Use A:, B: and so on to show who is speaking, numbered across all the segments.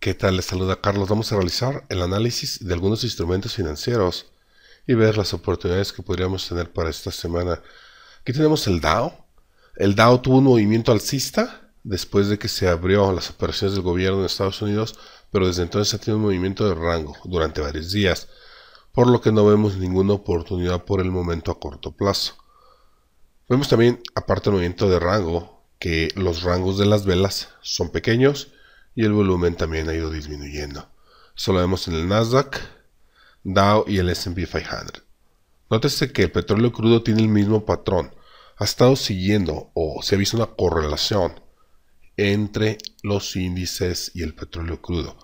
A: ¿Qué tal? Les saluda Carlos. Vamos a realizar el análisis de algunos instrumentos financieros y ver las oportunidades que podríamos tener para esta semana. Aquí tenemos el DAO. El DAO tuvo un movimiento alcista después de que se abrió las operaciones del gobierno de Estados Unidos, pero desde entonces ha tenido un movimiento de rango durante varios días por lo que no vemos ninguna oportunidad por el momento a corto plazo. Vemos también, aparte del movimiento de rango, que los rangos de las velas son pequeños y el volumen también ha ido disminuyendo. Eso lo vemos en el Nasdaq, Dow y el S&P 500. Nótese que el petróleo crudo tiene el mismo patrón. Ha estado siguiendo o se ha visto una correlación entre los índices y el petróleo crudo.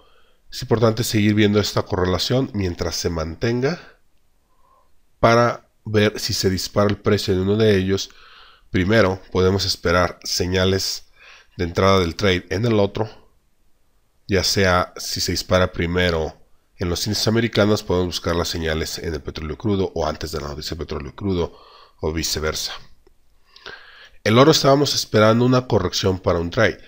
A: Es importante seguir viendo esta correlación mientras se mantenga para ver si se dispara el precio en uno de ellos. Primero podemos esperar señales de entrada del trade en el otro, ya sea si se dispara primero en los índices americanos, podemos buscar las señales en el petróleo crudo o antes de la noticia del petróleo crudo o viceversa. El oro estábamos esperando una corrección para un trade.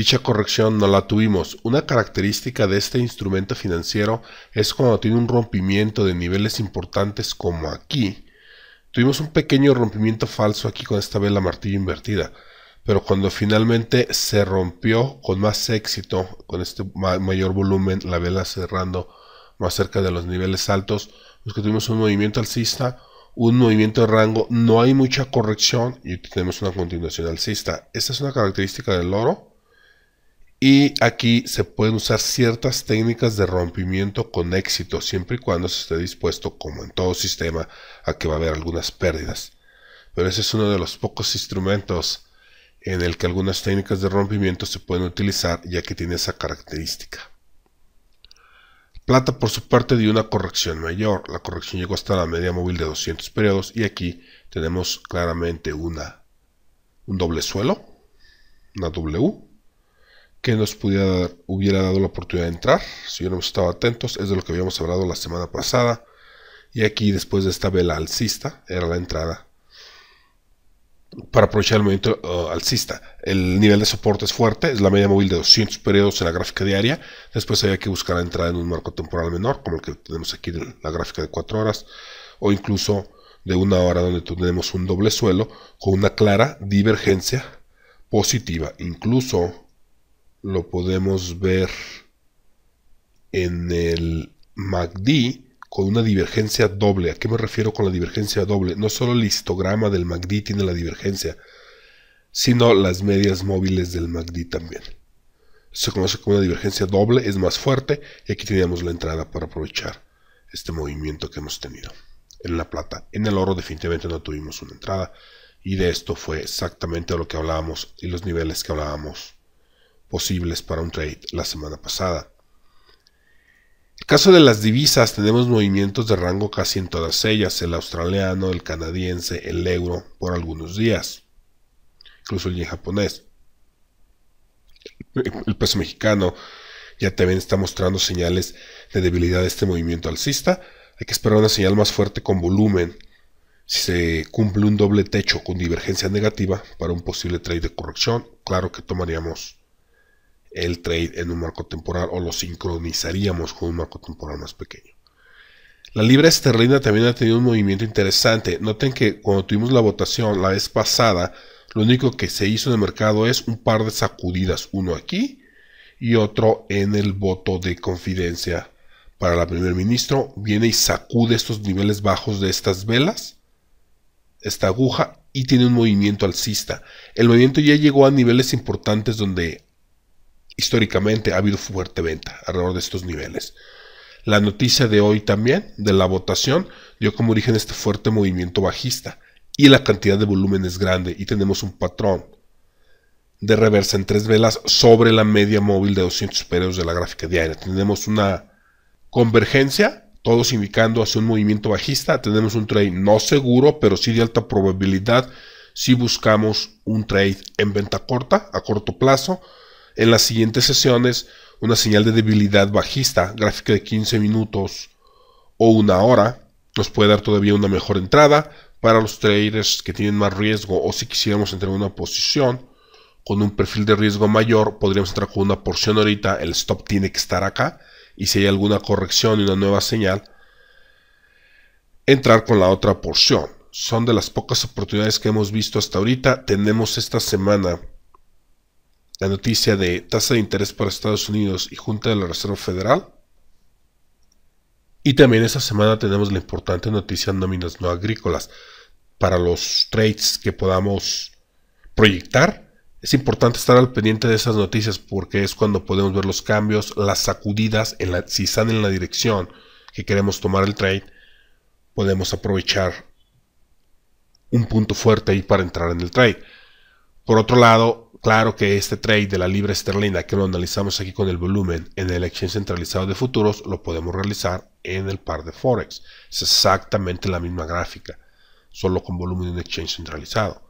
A: Dicha corrección no la tuvimos. Una característica de este instrumento financiero es cuando tiene un rompimiento de niveles importantes como aquí. Tuvimos un pequeño rompimiento falso aquí con esta vela martillo invertida, pero cuando finalmente se rompió con más éxito, con este mayor volumen, la vela cerrando más cerca de los niveles altos, pues que tuvimos un movimiento alcista, un movimiento de rango, no hay mucha corrección y tenemos una continuación alcista. Esta es una característica del oro y aquí se pueden usar ciertas técnicas de rompimiento con éxito, siempre y cuando se esté dispuesto, como en todo sistema, a que va a haber algunas pérdidas. Pero ese es uno de los pocos instrumentos en el que algunas técnicas de rompimiento se pueden utilizar, ya que tiene esa característica. Plata, por su parte, dio una corrección mayor. La corrección llegó hasta la media móvil de 200 periodos y aquí tenemos claramente una, un doble suelo, una W que nos pudiera dar, hubiera dado la oportunidad de entrar si hubiéramos estado atentos. Es de lo que habíamos hablado la semana pasada. Y aquí, después de esta vela alcista, era la entrada para aprovechar el movimiento uh, alcista. El nivel de soporte es fuerte, es la media móvil de 200 periodos en la gráfica diaria. Después había que buscar la entrada en un marco temporal menor, como el que tenemos aquí en la gráfica de 4 horas, o incluso de una hora donde tenemos un doble suelo con una clara divergencia positiva. Incluso lo podemos ver en el MACD con una divergencia doble. ¿A qué me refiero con la divergencia doble? No solo el histograma del MACD tiene la divergencia, sino las medias móviles del MACD también. Se conoce como una divergencia doble, es más fuerte y aquí teníamos la entrada para aprovechar este movimiento que hemos tenido en la plata. En el oro definitivamente no tuvimos una entrada y de esto fue exactamente lo que hablábamos y los niveles que hablábamos posibles para un trade la semana pasada. En el caso de las divisas tenemos movimientos de rango casi en todas ellas, el australiano, el canadiense, el euro por algunos días, incluso el yen japonés. El peso mexicano ya también está mostrando señales de debilidad de este movimiento alcista. Hay que esperar una señal más fuerte con volumen si se cumple un doble techo con divergencia negativa para un posible trade de corrección, claro que tomaríamos el trade en un marco temporal o lo sincronizaríamos con un marco temporal más pequeño. La libra esterlina también ha tenido un movimiento interesante. Noten que cuando tuvimos la votación la vez pasada, lo único que se hizo en el mercado es un par de sacudidas, uno aquí y otro en el voto de confidencia para la primer ministro. Viene y sacude estos niveles bajos de estas velas, esta aguja, y tiene un movimiento alcista. El movimiento ya llegó a niveles importantes donde históricamente ha habido fuerte venta alrededor de estos niveles. La noticia de hoy también, de la votación, dio como origen este fuerte movimiento bajista y la cantidad de volumen es grande y tenemos un patrón de reversa en tres velas sobre la media móvil de 200 periodos de la gráfica diaria. Tenemos una convergencia, todos indicando hacia un movimiento bajista. Tenemos un trade no seguro, pero sí de alta probabilidad si buscamos un trade en venta corta, a corto plazo. En las siguientes sesiones, una señal de debilidad bajista, gráfica de 15 minutos o una hora, nos puede dar todavía una mejor entrada para los traders que tienen más riesgo o si quisiéramos entrar en una posición con un perfil de riesgo mayor, podríamos entrar con una porción ahorita, el stop tiene que estar acá y si hay alguna corrección y una nueva señal, entrar con la otra porción. Son de las pocas oportunidades que hemos visto hasta ahorita. Tenemos esta semana la noticia de tasa de interés para Estados Unidos y Junta de la Reserva Federal. Y también esta semana tenemos la importante noticia de nóminas no agrícolas. Para los trades que podamos proyectar, es importante estar al pendiente de esas noticias porque es cuando podemos ver los cambios, las sacudidas, si están en la dirección que queremos tomar el trade, podemos aprovechar un punto fuerte ahí para entrar en el trade. Por otro lado, Claro que este trade de la libra esterlina que lo analizamos aquí con el volumen en el exchange centralizado de futuros lo podemos realizar en el par de Forex. Es exactamente la misma gráfica, solo con volumen de exchange centralizado.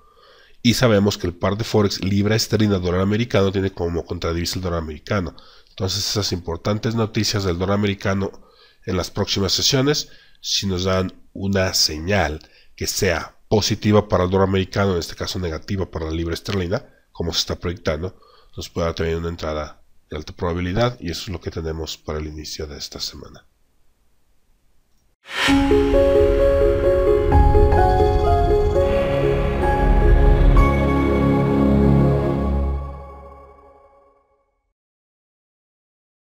A: Y sabemos que el par de Forex libra esterlina dólar americano tiene como contradivisa el dólar americano. Entonces esas importantes noticias del dólar americano en las próximas sesiones, si nos dan una señal que sea positiva para el dólar americano, en este caso negativa para la libra esterlina, como se está proyectando, nos pueda traer una entrada de alta probabilidad y eso es lo que tenemos para el inicio de esta semana.